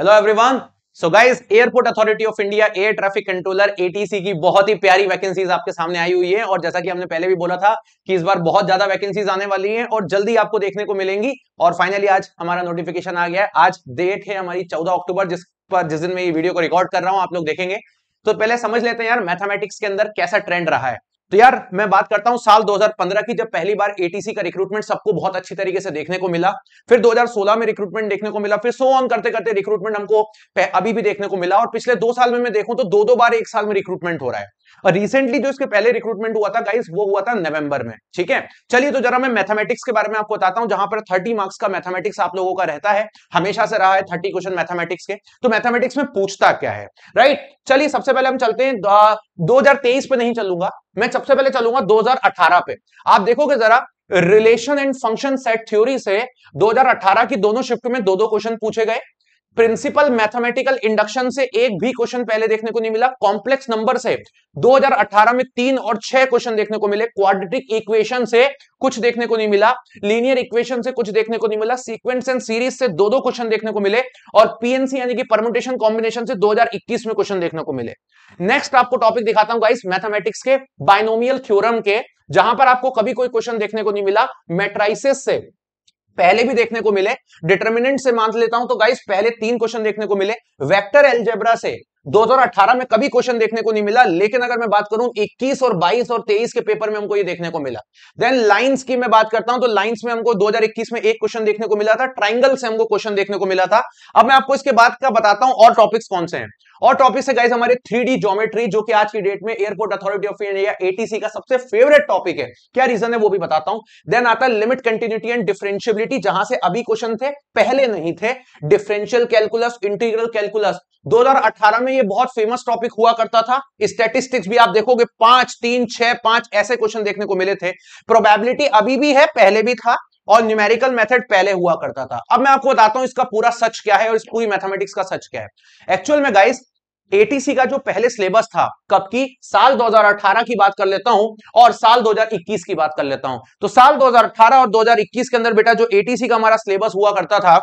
Hello everyone so guys airport authority of India air traffic controller ATC की बहुत ही प्यारी vacancies आपके सामने आई हुई है और जैसा कि हमने पहले भी बोला था कि इस बार बहुत ज्यादा वैकेंसीज आने वाली हैं और जल्दी आपको देखने को मिलेंगी और फाइनली आज हमारा नोटिफिकेशन आ गया है आज डेट है हमारी चौदह अक्टूबर जिस पर जिस दिन मैं ये वीडियो को रिकॉर्ड कर रहा हूँ आप लोग देखेंगे तो पहले समझ लेते हैं यार मैथमेटिक्स के अंदर कैसा ट्रेंड रहा है तो यार मैं बात करता हूं साल 2015 की जब पहली बार एटीसी का रिक्रूटमेंट सबको बहुत अच्छी तरीके से देखने को मिला फिर 2016 में रिक्रूटमेंट देखने को मिला फिर सो ऑन करते करते रिक्रूटमेंट हमको अभी भी देखने को मिला और पिछले दो साल में मैं देखूं तो दो दो बार एक साल में रिक्रूटमेंट हो रहा है और रिसेंटली जो इसके पहले रिक्रूटमेंट हुआ था गाइस वो हुआ था नवंबर में ठीक है चलिए तो जरा मैं मैथमेटिक्स के बारे में आपको बताता हूं जहां पर थर्टी मार्क्स का मैथमेटिक्स आप लोगों का रहता है हमेशा से रहा है थर्टी क्वेश्चन मैथमेटिक्स के तो मैथमेटिक्स में पूछता क्या है राइट चलिए सबसे पहले हम चलते हैं 2023 पे नहीं चलूंगा मैं सबसे पहले चलूंगा 2018 पे आप देखोगे जरा relation and function set theory से 2018 की दोनों शिफ्ट में दो दो क्वेश्चन पूछे गए प्रिंसिपल मैथमेटिकल इंडक्शन से एक भी क्वेश्चन पहले देखने को नहीं मिला कॉम्प्लेक्स नंबर से 2018 में तीन और छह क्वेश्चन देखने को मिले क्वाड्रेटिक इक्वेशन से कुछ देखने को नहीं मिला लीनियर इक्वेशन से कुछ देखने को नहीं मिला सीक्वेंस एंड सीरीज से दो दो क्वेश्चन देखने को मिले और पीएनसी यानी कि परमुटेशन कॉम्बिनेशन से 2021 में क्वेश्चन देखने को मिले नेक्स्ट आपको टॉपिक दिखाता हूं गाइस मैथमेटिक्स के बाइनोमियल थ्योरम के जहां पर आपको कभी कोई क्वेश्चन देखने को नहीं मिला मेट्राइसिस से पहले भी देखने को मिले डिटर्मिनेंट से मान लेता हूं तो गाइस पहले तीन क्वेश्चन देखने को मिले वेक्टर एलजेब्रा से 2018 में कभी क्वेश्चन देखने को नहीं मिला लेकिन अगर मैं बात करूं 21 और 22 और 23 के पेपर में हमको ये देखने को मिला देन लाइंस की मैं बात करता हूं तो लाइंस में हमको 2021 में एक क्वेश्चन देखने को मिला था ट्राइंगल से हमको क्वेश्चन देखने को मिला था अब मैं आपको इसके बाद का बताता हूं और टॉपिक्स कौन से हैं और टॉपिक से गाइज हमारे थ्री ज्योमेट्री जो कि आज की डेट में airport authority of India ATC का सबसे फेवरेट टॉपिक है क्या रीजन है वो भी बताता हूं देन आता है लिमिट कंटिन्यूटी एंड डिफरेंशियबिलिटी जहां से अभी क्वेश्चन थे पहले नहीं थे डिफरेंशियल कैलकुलस इंटीग्रल कैलकुलस 2018 में में ये बहुत फेमस टॉपिक हुआ करता था स्टेटिस्टिक्स भी आप देखोगे पांच तीन छह पांच ऐसे क्वेश्चन देखने को मिले थे प्रोबेबिलिटी अभी भी है पहले भी था और न्यूमेरिकल मेथड पहले हुआ करता था अब मैं आपको बताता हूं इसका पूरा सच क्या है और इस पूरी मैथमेटिक्स का सच क्या है एक्चुअल में गाइस एटीसी का जो पहले सिलेबस था कब की साल 2018 की बात कर लेता हूं और साल 2021 की बात कर लेता हूं तो साल 2018 और 2021 के अंदर बेटा जो एटीसी का हमारा सिलेबस हुआ करता था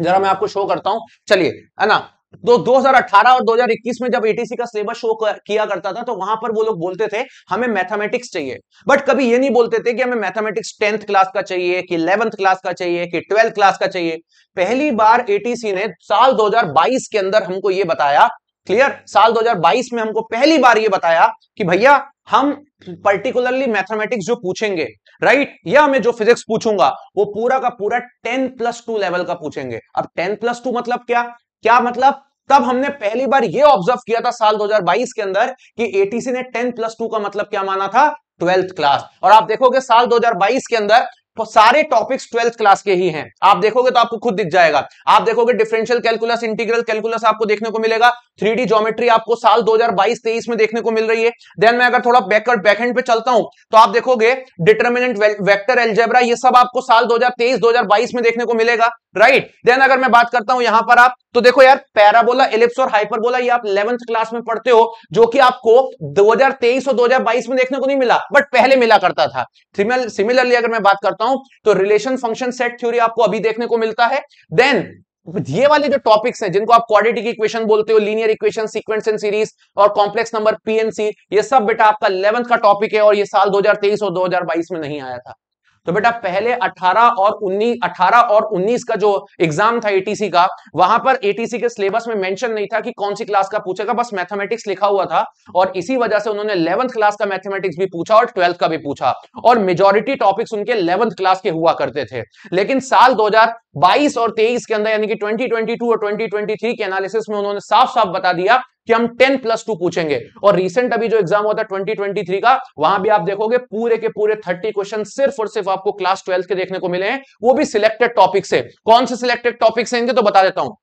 जरा मैं आपको शो करता हूं चलिए है ना तो 2018 और 2021 में जब एटीसी का सिलेबस शो किया करता था तो वहां पर वो लोग बोलते थे हमें मैथमेटिक्स चाहिए बट कभी ये नहीं बोलते थे कि हमें मैथमेटिक्स टेंथ क्लास का चाहिए कि इलेवंथ क्लास का चाहिए कि ट्वेल्थ क्लास का चाहिए पहली बार एटीसी ने साल 2022 के अंदर हमको ये बताया क्लियर साल 2022 में हमको पहली बार ये बताया कि भैया हम पर्टिकुलरली मैथमेटिक्स जो पूछेंगे राइट right? या मैं जो फिजिक्स पूछूंगा वो पूरा का पूरा टेन प्लस टू लेवल का पूछेंगे अब टेन प्लस टू मतलब क्या क्या मतलब तब हमने पहली बार ये ऑब्जर्व किया था साल 2022 के अंदर कि एटीसी ने 10 प्लस टू का मतलब क्या माना था ट्वेल्थ क्लास और आप देखोगे साल 2022 के अंदर तो सारे टॉपिक्स ट्वेल्थ क्लास के ही हैं आप देखोगे तो आपको खुद दिख जाएगा आप देखोगे डिफरेंशियल कैलकुलस इंटीग्रल कैलकुलस आपको देखने को मिलेगा थ्री डी ज्योमेट्री आपको साल 2022-23 में देखने को मिल रही है देन मैं अगर थोड़ा बैकवर्ड बैकहेंड पे चलता हूं तो आप देखोगे डिटर्मिनेंट वेक्टर एल्जेब्रा ये सब आपको साल 2023-2022 में देखने को मिलेगा राइट देन अगर मैं बात करता हूं यहां पर आप तो देखो यार पैराबोला एलिप्स और हाइपरबोला ये आप इलेवंथ क्लास में पढ़ते हो जो कि आपको 2023 और 2022 में देखने को नहीं मिला बट पहले मिला करता था सिमिलरली अगर मैं बात करता हूं तो रिलेशन फंक्शन सेट थ्योरी आपको अभी देखने को मिलता है देन ये वाले जो टॉपिक्स हैं जिनको आप क्वाड्रेटिक इक्वेशन बोलते हो linear equation sequence and series और कॉम्प्लेक्स नंबर पीएनसी ये सब बेटा आपका इलेवंथ का टॉपिक है और ये साल 2023 और 2022 में नहीं आया था तो बेटा पहले 18 और 19 18 और 19 का जो एग्जाम था एटीसी का वहां पर एटीसी के सिलेबस में मेंशन नहीं था कि कौन सी क्लास का पूछेगा बस मैथमेटिक्स लिखा हुआ था और इसी वजह से उन्होंने इलेवंथ क्लास का मैथमेटिक्स भी पूछा और ट्वेल्थ का भी पूछा और मेजोरिटी टॉपिक्स उनके इलेवंथ क्लास के हुआ करते थे लेकिन साल दो और तेईस के अंदर यानी कि ट्वेंटी और ट्वेंटी के एनालिसिस में उन्होंने साफ साफ बता दिया कि हम टेन प्लस टू पूछेंगे और रिसेंट अभी जो एग्जाम हुआ था ट्वेंटी का वहां भी आप देखोगे पूरे के पूरे थर्टी क्वेश्चन सिर्फ और सिर्फ आपको क्लास ट्वेल्थ के देखने को मिले हैं वो भी सिलेक्टेड टॉपिक से कौन से सिलेक्टेड टॉपिक हैं इनके तो बता देता हूं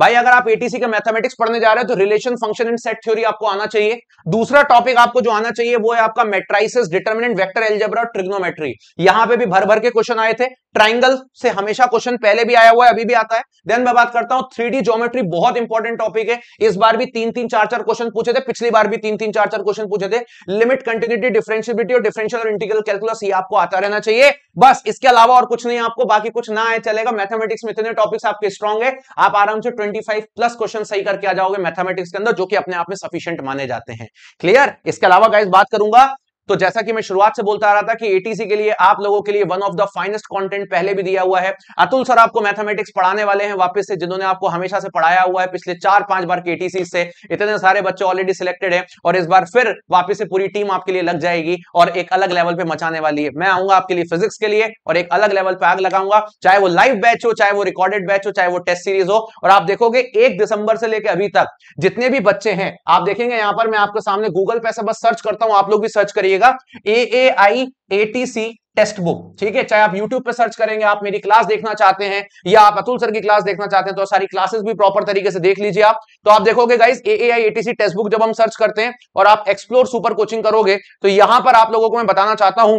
भाई अगर आप एटीसी के मैथमेटिक्स पढ़ने जा रहे हैं तो relation function and set theory आपको आना चाहिए दूसरा टॉपिक आपको जो आना चाहिए वो है आपका matrices determinant vector algebra trigonometry यहां पे भी भर भर के क्वेश्चन आए थे ट्राइंगल से हमेशा क्वेश्चन पहले भी आया हुआ है अभी भी आता है देन मैं बात करता हूं थ्री ज्योमेट्री बहुत इंपॉर्टेंट टॉपिक है इस बार भी तीन तीन चार चार क्वेश्चन पूछे थे पिछली बार भी तीन तीन चार चार क्वेश्चन पूछे थे लिमिट कंटिन्यूटी डिफ्रेंशियबिलिटी और डिफरेंशियल और इंटीग्रल कैलकुलस ये आपको आता रहना चाहिए बस इसके अलावा और कुछ नहीं आपको बाकी कुछ ना आए चलेगा मैथमेटिक्स में इतने टॉपिक्स आपके स्ट्रॉन्ग है आप आराम से ट्वेंटी प्लस क्वेश्चन सही करके आ जाओगे मैथमेटिक्स के अंदर जो कि अपने आप में सफिशियंट माने जाते हैं क्लियर इसके अलावा गाइज बात करूंगा तो जैसा कि मैं शुरुआत से बोलता आ रहा था कि एटीसी के लिए आप लोगों के लिए one of the finest content पहले भी दिया हुआ है अतुल सर आपको मैथमेटिक्स पढ़ाने वाले हैं वापस से जिन्होंने आपको हमेशा से पढ़ाया हुआ है पिछले चार पांच बार के एटीसी से इतने सारे बच्चे ऑलरेडी सिलेक्टेड है और इस बार फिर वापिस से पूरी टीम आपके लिए लग जाएगी और एक अलग लेवल पे मचाने वाली है मैं आऊंगा आपके लिए फिजिक्स के लिए और एक अलग लेवल पे आग लगाऊंगा चाहे वो लाइव बैच हो चाहे वो रिकॉर्डेड बैच हो चाहे वो टेस्ट सीरीज हो और आप देखोगे एक दिसंबर से लेकर अभी तक जितने भी बच्चे हैं आप देखेंगे यहां पर मैं आपके सामने गूगल पे ऐसा बस सर्च करता हूँ आप लोग भी सर्च करिए कीजिएगा A A I A T C test book ठीक है चाहे आप YouTube पर सर्च करेंगे आप मेरी क्लास देखना चाहते हैं या आप अतुल सर की क्लास देखना चाहते हैं तो सारी क्लासेस भी प्रॉपर तरीके से देख लीजिए आप तो आप देखोगे guys A I C text book जब हम सर्च करते हैं और आप एक्सप्लोर सुपर कोचिंग करोगे तो यहां पर आप लोगों को मैं बताना चाहता हूं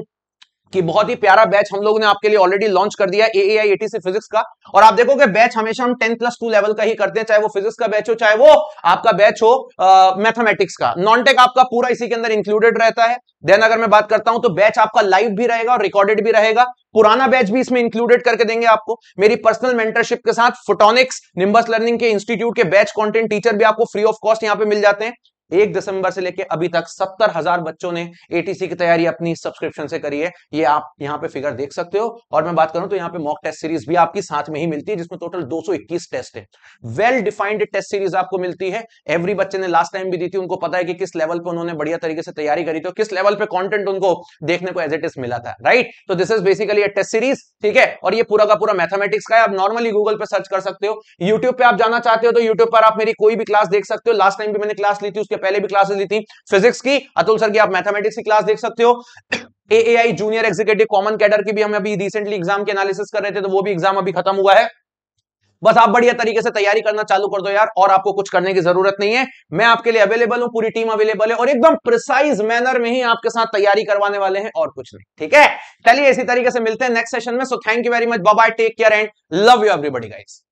कि बहुत ही प्यारा बैच हम लोगों ने आपके लिए ऑलरेडी लॉन्च कर दिया ए आई एटीसी फिजिक्स का और आप देखोगे बैच हमेशा हम टेन प्लस टू लेवल का ही करते हैं चाहे वो फिजिक्स का बैच हो चाहे वो आपका बैच हो मैथमेटिक्स का नॉन टेक आपका पूरा इसी के अंदर इंक्लूडेड रहता है देन अगर मैं बात करता हूं तो बैच आपका लाइव भी रहेगा और रिकॉर्डेड भी रहेगा पुराना बैच भी इसमें इंक्लूडेड करके देंगे आपको मेरी पर्सनल मेंटरशिप के साथ फोटोनिक्स निम्बस लर्निंग के इंस्टीट्यूट के बैच कंटेंट टीचर भी आपको फ्री ऑफ कॉस्ट यहाँ पे मिल जाते हैं एक दिसंबर से लेके अभी तक सत्तर हजार बच्चों ने एटीसी की तैयारी अपनी सब्सक्रिप्शन से करी है ये आप यहाँ पे फिगर देख सकते हो और मैं बात करूं तो यहाँ पे मॉक टेस्ट सीरीज भी आपकी साथ में ही मिलती है जिसमें टोटल 221 टेस्ट है वेल डिफाइंड टेस्ट सीरीज आपको मिलती है एवरी बच्चे ने लास्ट टाइम भी दी थी उनको पता है कि किस लेवल पे उन्होंने बढ़िया तरीके से तैयारी करी थी और किस लेवल पे कॉन्टेंट उनको देखने को एज एट इज मिला था राइट तो this is basically test series ठीक है और ये पूरा का पूरा मैथमेटिक्स का है आप नॉर्मली गूगल पे सर्च कर सकते हो यूट्यूब पे आप जाना चाहते हो तो यूट्यूब पर आप मेरी कोई भी क्लास देख सकते हो लास्ट टाइम भी मैंने क्लास ली थी उसके पहले भी क्लासेस ली थी फिजिक्स की अतुल सर की आप मैथमेटिक्स की क्लास देख सकते हो A I junior executive common cadre की भी हम अभी रिसेंटली एग्जाम के एनालिसिस कर रहे थे तो वो भी एग्जाम अभी खत्म हुआ है बस आप बढ़िया तरीके से तैयारी करना चालू कर दो यार और आपको कुछ करने की जरूरत नहीं है मैं आपके लिए अवेलेबल हूं पूरी टीम अवेलेबल है और एकदम प्रिसाइज मैनर में ही आपके साथ तैयारी करवाने वाले हैं और कुछ नहीं ठीक है चलिए इसी तरीके से मिलते हैं नेक्स्ट सेशन में so thank you very much bye take care and love you everybody guys